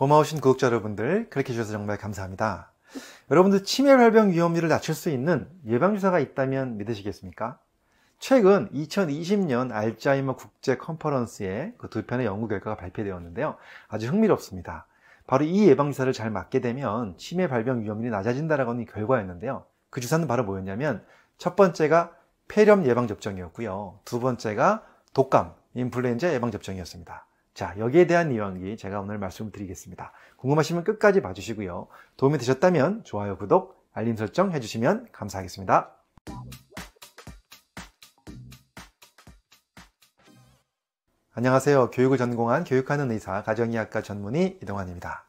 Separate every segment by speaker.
Speaker 1: 고마우신 구독자 여러분들, 그렇게 해주셔서 정말 감사합니다. 여러분들 치매 발병 위험률을 낮출 수 있는 예방주사가 있다면 믿으시겠습니까? 최근 2020년 알츠하이머 국제 컨퍼런스에 그 두 편의 연구 결과가 발표되었는데요. 아주 흥미롭습니다. 바로 이 예방주사를 잘 맞게 되면 치매 발병 위험률이 낮아진다라는 고하 결과였는데요. 그 주사는 바로 뭐였냐면 첫 번째가 폐렴 예방접종이었고요. 두 번째가 독감, 인플루엔자 예방접종이었습니다. 자, 여기에 대한 이완기 제가 오늘 말씀드리겠습니다. 궁금하시면 끝까지 봐주시고요. 도움이 되셨다면 좋아요, 구독, 알림 설정 해주시면 감사하겠습니다. 안녕하세요. 교육을 전공한 교육하는 의사 가정의학과 전문의 이동환입니다.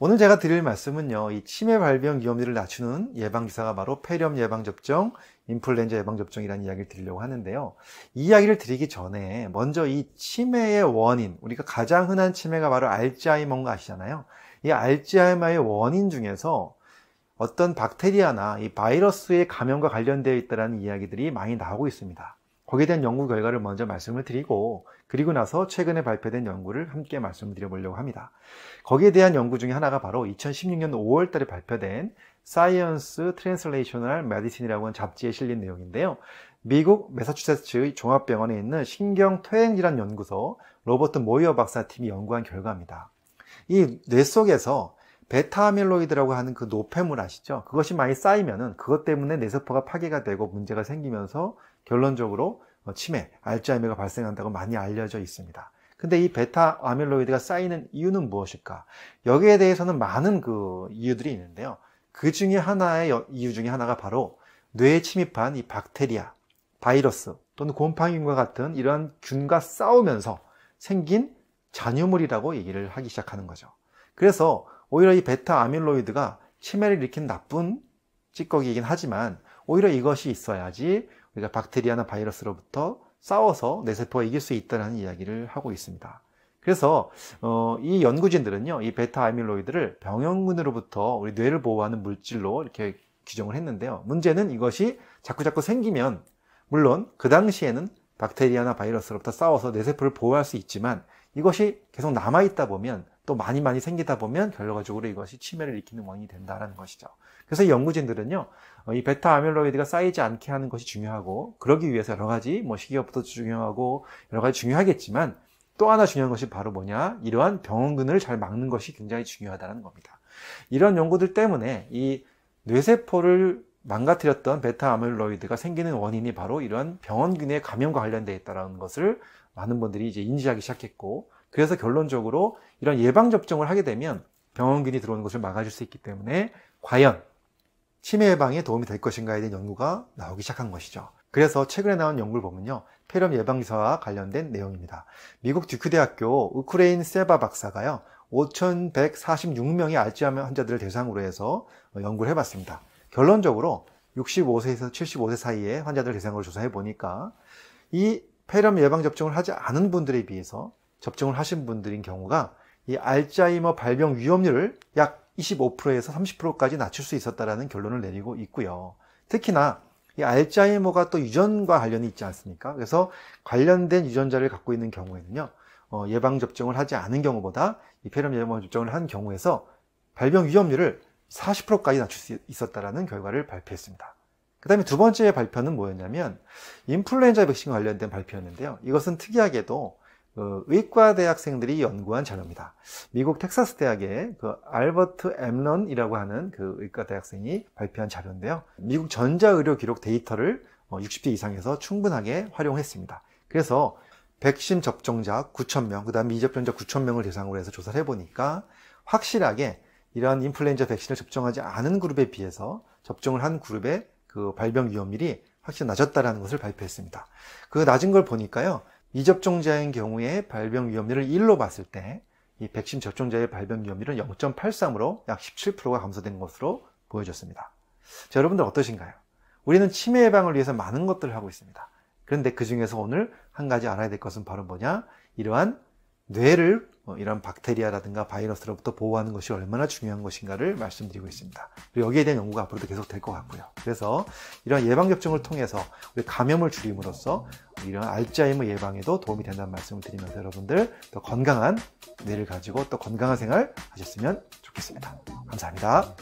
Speaker 1: 오늘 제가 드릴 말씀은요, 이 치매 발병 위험률을 낮추는 예방주사가 바로 폐렴 예방접종 인플루엔자 예방접종이라는 이야기를 드리려고 하는데요. 이 이야기를 드리기 전에 먼저 이 치매의 원인, 우리가 가장 흔한 치매가 바로 알츠하이머인 거 아시잖아요. 이 알츠하이머의 원인 중에서 어떤 박테리아나 이 바이러스의 감염과 관련되어 있다는 이야기들이 많이 나오고 있습니다. 거기에 대한 연구 결과를 먼저 말씀을 드리고 그리고 나서 최근에 발표된 연구를 함께 말씀드려 보려고 합니다. 거기에 대한 연구 중에 하나가 바로 2016년 5월 달에 발표된 사이언스 트랜슬레이셔널 메디신이라고 하는 잡지에 실린 내용인데요. 미국 메사추세츠의 종합병원에 있는 신경퇴행질환 연구소 로버트 모이어 박사 팀이 연구한 결과입니다. 이 뇌 속에서 베타 아밀로이드라고 하는 그 노폐물 아시죠? 그것이 많이 쌓이면은 그것 때문에 뇌세포가 파괴가 되고 문제가 생기면서 결론적으로 어, 치매, 알츠하이머가 발생한다고 많이 알려져 있습니다. 근데 이 베타 아밀로이드가 쌓이는 이유는 무엇일까? 여기에 대해서는 많은 그 이유들이 있는데요. 그 중에 하나의 이유 중에 하나가 바로 뇌에 침입한 이 박테리아, 바이러스 또는 곰팡이균과 같은 이러한 균과 싸우면서 생긴 잔여물이라고 얘기를 하기 시작하는 거죠. 그래서 오히려 이 베타 아밀로이드가 치매를 일으킨 나쁜 찌꺼기이긴 하지만 오히려 이것이 있어야지 우리가 박테리아나 바이러스로부터 싸워서 내 세포가 이길 수 있다는 이야기를 하고 있습니다. 그래서 어, 이 연구진들은요, 이 베타 아밀로이드를 병영군으로부터 우리 뇌를 보호하는 물질로 이렇게 규정을 했는데요. 문제는 이것이 자꾸자꾸 생기면 물론 그 당시에는 박테리아나 바이러스로부터 싸워서 뇌 세포를 보호할 수 있지만 이것이 계속 남아 있다 보면 또 많이 많이 생기다 보면 결과적으로 이것이 치매를 일으키는 원인이 된다라는 것이죠. 그래서 연구진들은요, 어, 이 베타 아밀로이드가 쌓이지 않게 하는 것이 중요하고, 그러기 위해서 여러 가지 뭐 식이요법도 중요하고 여러 가지 중요하겠지만 또 하나 중요한 것이 바로 뭐냐, 이러한 병원근을 잘 막는 것이 굉장히 중요하다는 겁니다. 이런 연구들 때문에 이 뇌세포를 망가뜨렸던 베타 아밀로이드가 생기는 원인이 바로 이런 병원균의 감염과 관련되어 있다는 것을 많은 분들이 이제 인지하기 시작했고 그래서 결론적으로 이런 예방접종을 하게 되면 병원균이 들어오는 것을 막아줄 수 있기 때문에 과연 치매 예방에 도움이 될 것인가에 대한 연구가 나오기 시작한 것이죠. 그래서 최근에 나온 연구를 보면요. 폐렴 예방사와 관련된 내용입니다. 미국 듀크 대학교 우크레인 세바 박사가요. 5,146명의 알지하이머 환자들을 대상으로 해서 연구를 해봤습니다. 결론적으로 65세에서 75세 사이의 환자들 대상으로 조사해 보니까 이 폐렴 예방 접종을 하지 않은 분들에 비해서 접종을 하신 분들인 경우가 이 알츠하이머 발병 위험률을 약 25%에서 30%까지 낮출 수 있었다라는 결론을 내리고 있고요. 특히나 이 알츠하이머가 또 유전과 관련이 있지 않습니까? 그래서 관련된 유전자를 갖고 있는 경우에는요. 어, 예방 접종을 하지 않은 경우보다 이 폐렴 예방 접종을 한 경우에서 발병 위험률을 40%까지 낮출 수 있었다라는 결과를 발표했습니다. 그 다음에 두 번째 발표는 뭐였냐면 인플루엔자 백신 관련된 발표였는데요. 이것은 특이하게도 그 어, 의과 대학생들이 연구한 자료입니다. 미국 텍사스 대학의 그 알버트 엠런이라고 하는 그 의과 대학생이 발표한 자료인데요. 미국 전자의료 기록 데이터를 60대 어, 이상에서 충분하게 활용했습니다. 그래서 백신 접종자 9,000명, 그 다음 미접종자 9,000명을 대상으로 해서 조사를 해보니까 확실하게 이러한 인플루엔자 백신을 접종하지 않은 그룹에 비해서 접종을 한 그룹의 그 발병 위험률이 확실히 낮았다라는 것을 발표했습니다. 그 낮은 걸 보니까요. 이접종자인 경우에 발병 위험률을 1로 봤을 때 이 백신 접종자의 발병 위험률은 0.83으로 약 17%가 감소된 것으로 보여졌습니다. 자, 여러분들 어떠신가요? 우리는 치매 예방을 위해서 많은 것들을 하고 있습니다. 그런데 그 중에서 오늘 한 가지 알아야 될 것은 바로 뭐냐? 이러한 뇌를 어, 이런 박테리아라든가 바이러스로부터 보호하는 것이 얼마나 중요한 것인가를 말씀드리고 있습니다. 여기에 대한 연구가 앞으로도 계속 될 것 같고요. 그래서 이런 예방접종을 통해서 우리 감염을 줄임으로써 이런 알츠하이머 예방에도 도움이 된다는 말씀을 드리면서 여러분들 더 건강한 뇌를 가지고 또 건강한 생활 하셨으면 좋겠습니다. 감사합니다.